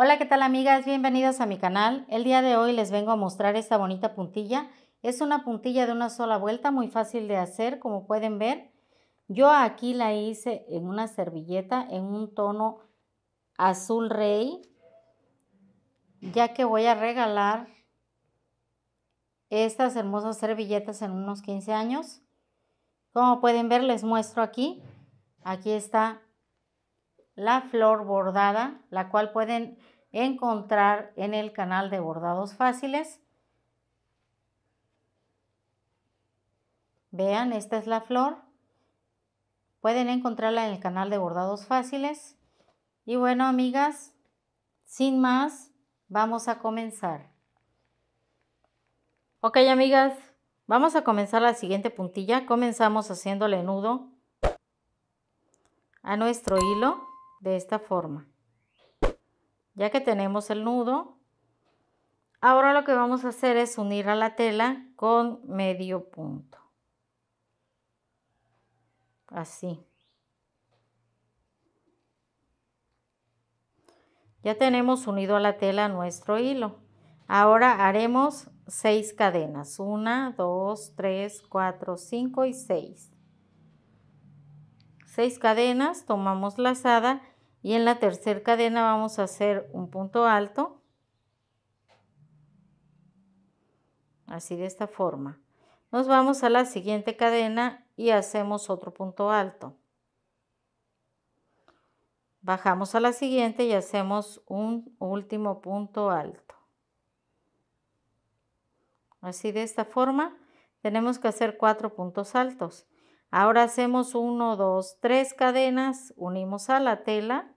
Hola, ¿qué tal amigas? bienvenidos a mi canal. El día de hoy les vengo a mostrar esta bonita puntilla. Es una puntilla de una sola vuelta, muy fácil de hacer, como pueden ver. Yo aquí la hice en una servilleta en un tono azul rey, ya que voy a regalar estas hermosas servilletas en unos 15 años. Como pueden ver, les muestro aquí. Aquí está la flor bordada, la cual pueden encontrar en el canal de bordados fáciles. Vean, esta es la flor. Pueden encontrarla en el canal de bordados fáciles. Y bueno, amigas, sin más, vamos a comenzar. Ok, amigas, vamos a comenzar la siguiente puntilla. Comenzamos haciéndole nudo a nuestro hilo de esta forma. Ya que tenemos el nudo, ahora lo que vamos a hacer es unir a la tela con medio punto. Así. Ya tenemos unido a la tela nuestro hilo. Ahora haremos seis cadenas. una 2, tres 4, 5 y 6. 6 cadenas, tomamos lazada y en la tercera cadena vamos a hacer un punto alto así de esta forma nos vamos a la siguiente cadena y hacemos otro punto alto bajamos a la siguiente y hacemos un último punto alto así de esta forma tenemos que hacer cuatro puntos altos Ahora hacemos 1, 2, 3 cadenas, unimos a la tela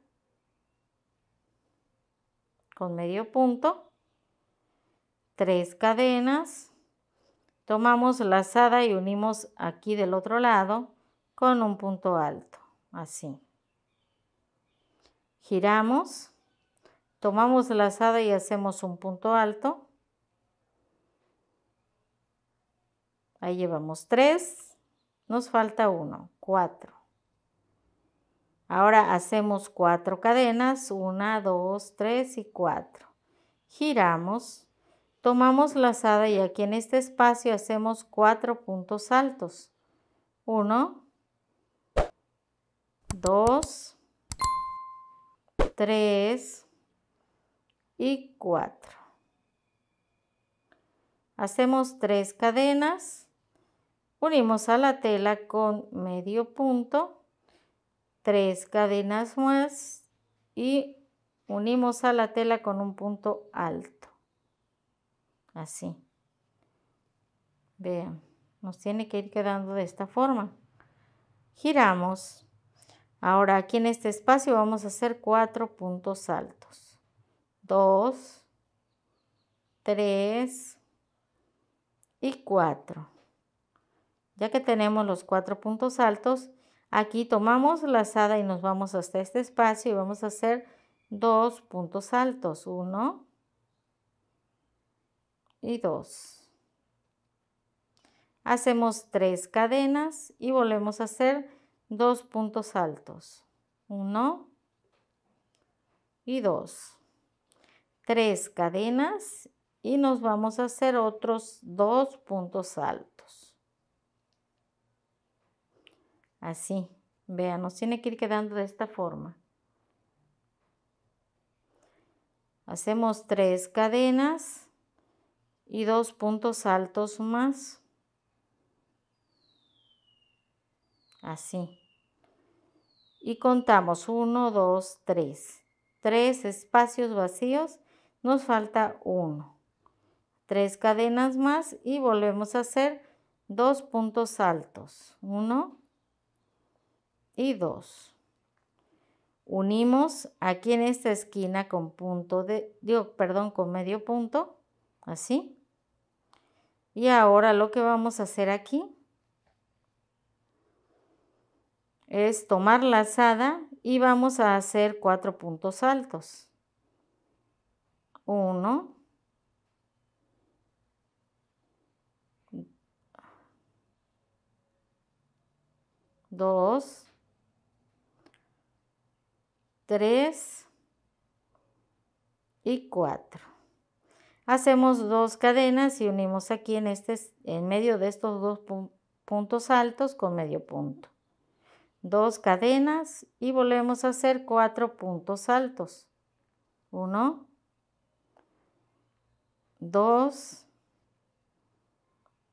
con medio punto, 3 cadenas, tomamos lazada y unimos aquí del otro lado con un punto alto, así. Giramos, tomamos lazada y hacemos un punto alto. Ahí llevamos 3 nos falta 1, 4. Ahora hacemos 4 cadenas, 1, 2, 3 y 4. Giramos, tomamos lazada y aquí en este espacio hacemos 4 puntos altos. 1, 2, 3 y 4. Hacemos 3 cadenas unimos a la tela con medio punto, tres cadenas más y unimos a la tela con un punto alto. Así. Vean, nos tiene que ir quedando de esta forma. Giramos. Ahora aquí en este espacio vamos a hacer cuatro puntos altos. Dos, tres y cuatro. Ya que tenemos los cuatro puntos altos, aquí tomamos lazada y nos vamos hasta este espacio y vamos a hacer dos puntos altos. Uno y dos. Hacemos tres cadenas y volvemos a hacer dos puntos altos. Uno y dos. Tres cadenas y nos vamos a hacer otros dos puntos altos. Así, vean, nos tiene que ir quedando de esta forma. Hacemos tres cadenas y dos puntos altos más. Así. Y contamos 1, 2, 3. Tres espacios vacíos, nos falta uno. Tres cadenas más y volvemos a hacer dos puntos altos. Uno, y dos Unimos aquí en esta esquina con punto de, dios perdón, con medio punto, así. Y ahora lo que vamos a hacer aquí es tomar la lazada y vamos a hacer cuatro puntos altos. 1, 2, 3 y 4. Hacemos dos cadenas y unimos aquí en, este, en medio de estos dos puntos altos con medio punto. Dos cadenas y volvemos a hacer cuatro puntos altos. 1, 2,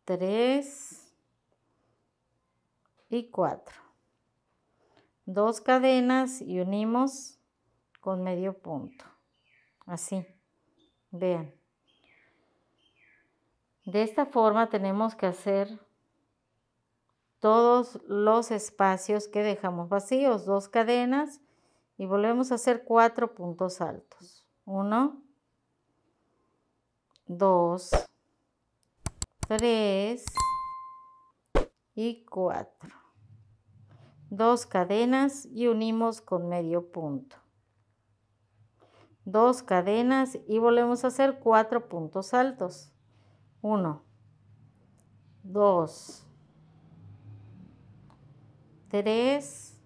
3 y 4 dos cadenas y unimos con medio punto así vean de esta forma tenemos que hacer todos los espacios que dejamos vacíos dos cadenas y volvemos a hacer cuatro puntos altos uno dos tres y cuatro dos cadenas y unimos con medio punto. Dos cadenas y volvemos a hacer cuatro puntos altos. Uno, dos, tres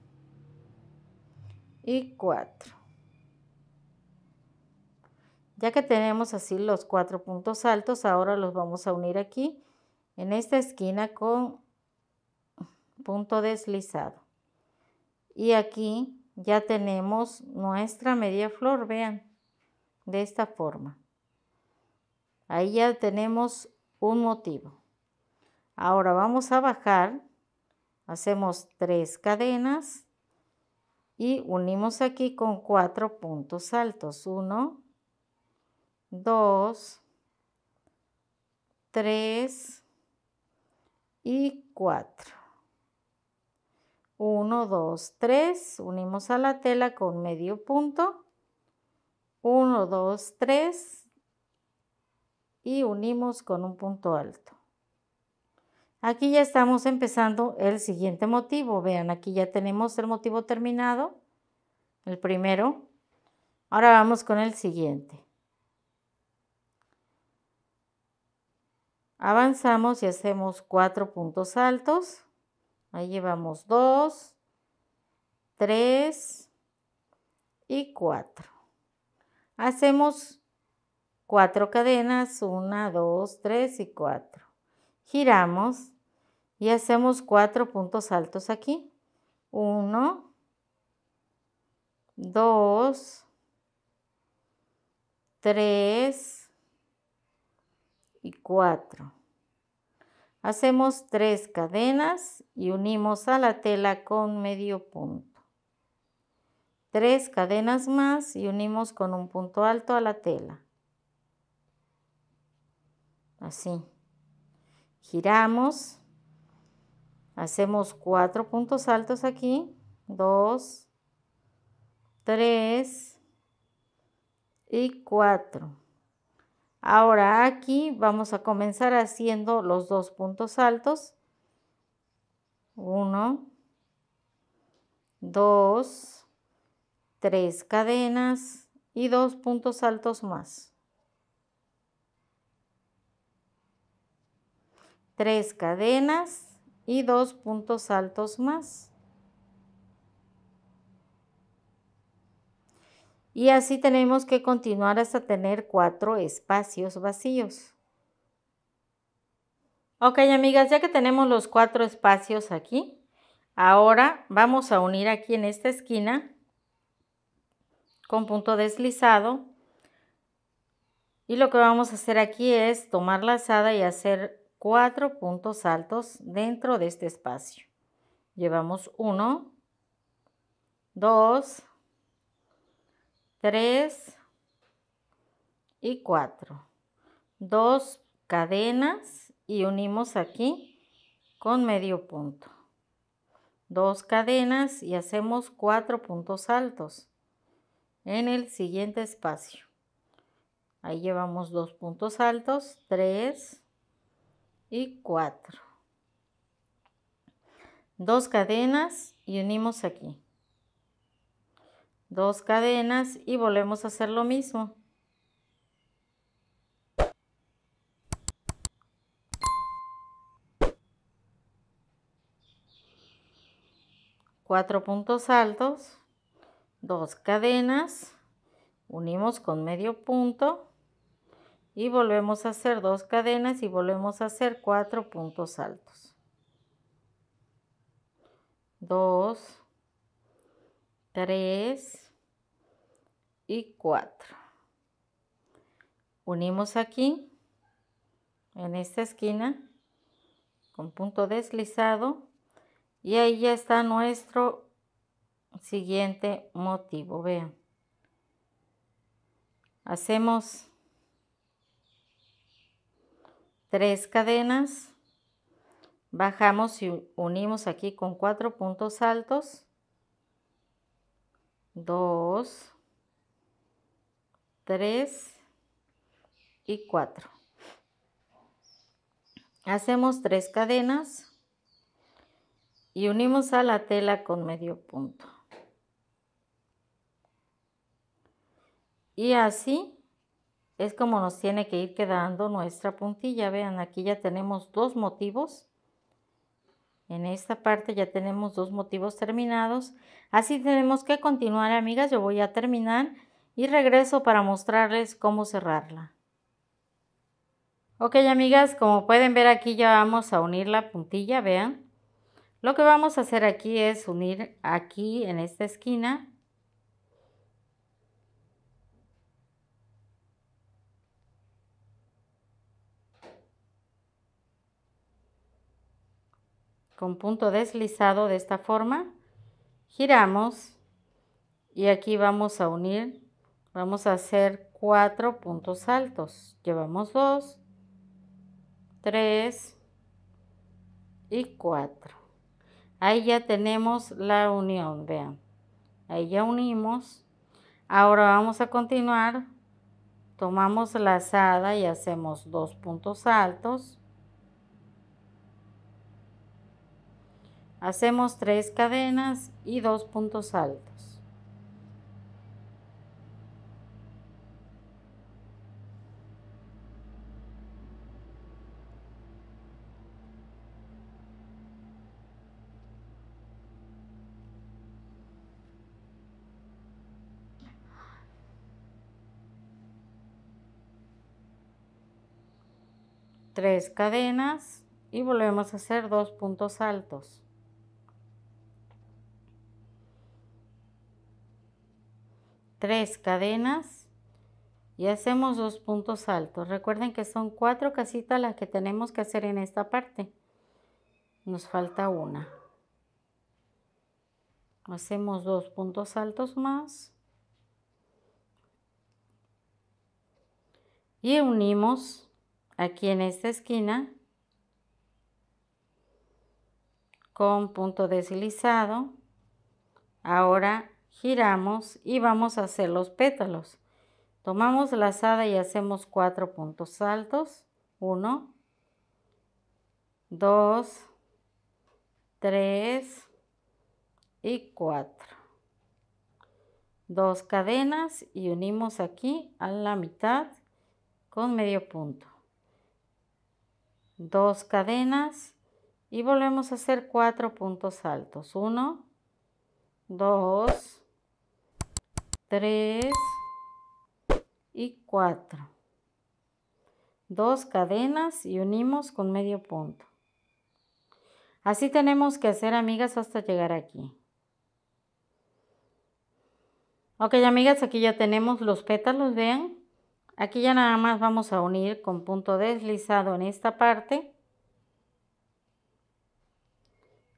y cuatro. Ya que tenemos así los cuatro puntos altos, ahora los vamos a unir aquí en esta esquina con punto deslizado. Y aquí ya tenemos nuestra media flor, vean, de esta forma. Ahí ya tenemos un motivo. Ahora vamos a bajar, hacemos tres cadenas y unimos aquí con cuatro puntos altos. Uno, dos, tres y cuatro. 1, 2, 3, unimos a la tela con medio punto, 1, 2, 3 y unimos con un punto alto. Aquí ya estamos empezando el siguiente motivo, vean aquí ya tenemos el motivo terminado, el primero. Ahora vamos con el siguiente. Avanzamos y hacemos cuatro puntos altos. Ahí llevamos 2, 3 y 4. Hacemos 4 cadenas, 1, 2, 3 y 4. Giramos y hacemos 4 puntos altos aquí. 1, 2, 3 y 4. Hacemos tres cadenas y unimos a la tela con medio punto. Tres cadenas más y unimos con un punto alto a la tela. Así. Giramos. Hacemos cuatro puntos altos aquí. Dos, tres y cuatro. Ahora aquí vamos a comenzar haciendo los dos puntos altos. 1, 2, 3 cadenas y dos puntos altos más. 3 cadenas y dos puntos altos más. Y así tenemos que continuar hasta tener cuatro espacios vacíos. Ok, amigas, ya que tenemos los cuatro espacios aquí, ahora vamos a unir aquí en esta esquina con punto deslizado. Y lo que vamos a hacer aquí es tomar la asada y hacer cuatro puntos altos dentro de este espacio. Llevamos uno, dos, 3 y 4. Dos cadenas y unimos aquí con medio punto. Dos cadenas y hacemos cuatro puntos altos en el siguiente espacio. Ahí llevamos dos puntos altos, 3 y 4. Dos cadenas y unimos aquí dos cadenas y volvemos a hacer lo mismo. Cuatro puntos altos, dos cadenas, unimos con medio punto y volvemos a hacer dos cadenas y volvemos a hacer cuatro puntos altos. Dos, 3 y 4. Unimos aquí, en esta esquina, con punto deslizado y ahí ya está nuestro siguiente motivo. Vean, hacemos tres cadenas, bajamos y unimos aquí con cuatro puntos altos 2, 3 y 4. Hacemos tres cadenas y unimos a la tela con medio punto. Y así es como nos tiene que ir quedando nuestra puntilla. Vean, aquí ya tenemos dos motivos en esta parte ya tenemos dos motivos terminados. Así tenemos que continuar, amigas. Yo voy a terminar y regreso para mostrarles cómo cerrarla. Ok, amigas, como pueden ver aquí ya vamos a unir la puntilla, vean. Lo que vamos a hacer aquí es unir aquí en esta esquina con punto deslizado de esta forma, giramos y aquí vamos a unir, vamos a hacer cuatro puntos altos. Llevamos dos, tres y cuatro. Ahí ya tenemos la unión, vean. Ahí ya unimos. Ahora vamos a continuar. Tomamos la lazada y hacemos dos puntos altos Hacemos tres cadenas y dos puntos altos. Tres cadenas y volvemos a hacer dos puntos altos. tres cadenas y hacemos dos puntos altos. Recuerden que son cuatro casitas las que tenemos que hacer en esta parte. Nos falta una. Hacemos dos puntos altos más. Y unimos aquí en esta esquina con punto deslizado. Ahora giramos y vamos a hacer los pétalos. Tomamos la lazada y hacemos cuatro puntos altos. 1, 2, 3 y 4. Dos cadenas y unimos aquí a la mitad con medio punto. Dos cadenas y volvemos a hacer cuatro puntos altos. 1, 2, 3 y 4. Dos cadenas y unimos con medio punto. Así tenemos que hacer amigas hasta llegar aquí. Ok amigas, aquí ya tenemos los pétalos, vean. Aquí ya nada más vamos a unir con punto deslizado en esta parte.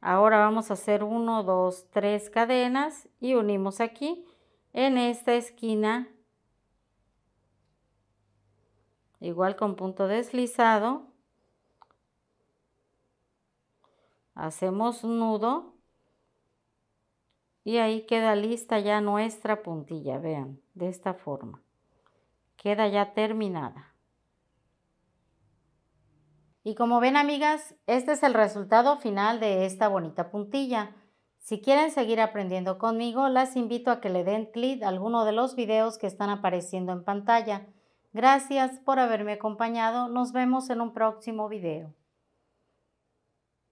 Ahora vamos a hacer 1, 2, 3 cadenas y unimos aquí en esta esquina, igual con punto deslizado, hacemos nudo y ahí queda lista ya nuestra puntilla, vean, de esta forma. Queda ya terminada. Y como ven amigas, este es el resultado final de esta bonita puntilla. Si quieren seguir aprendiendo conmigo, las invito a que le den clic a alguno de los videos que están apareciendo en pantalla. Gracias por haberme acompañado. Nos vemos en un próximo video.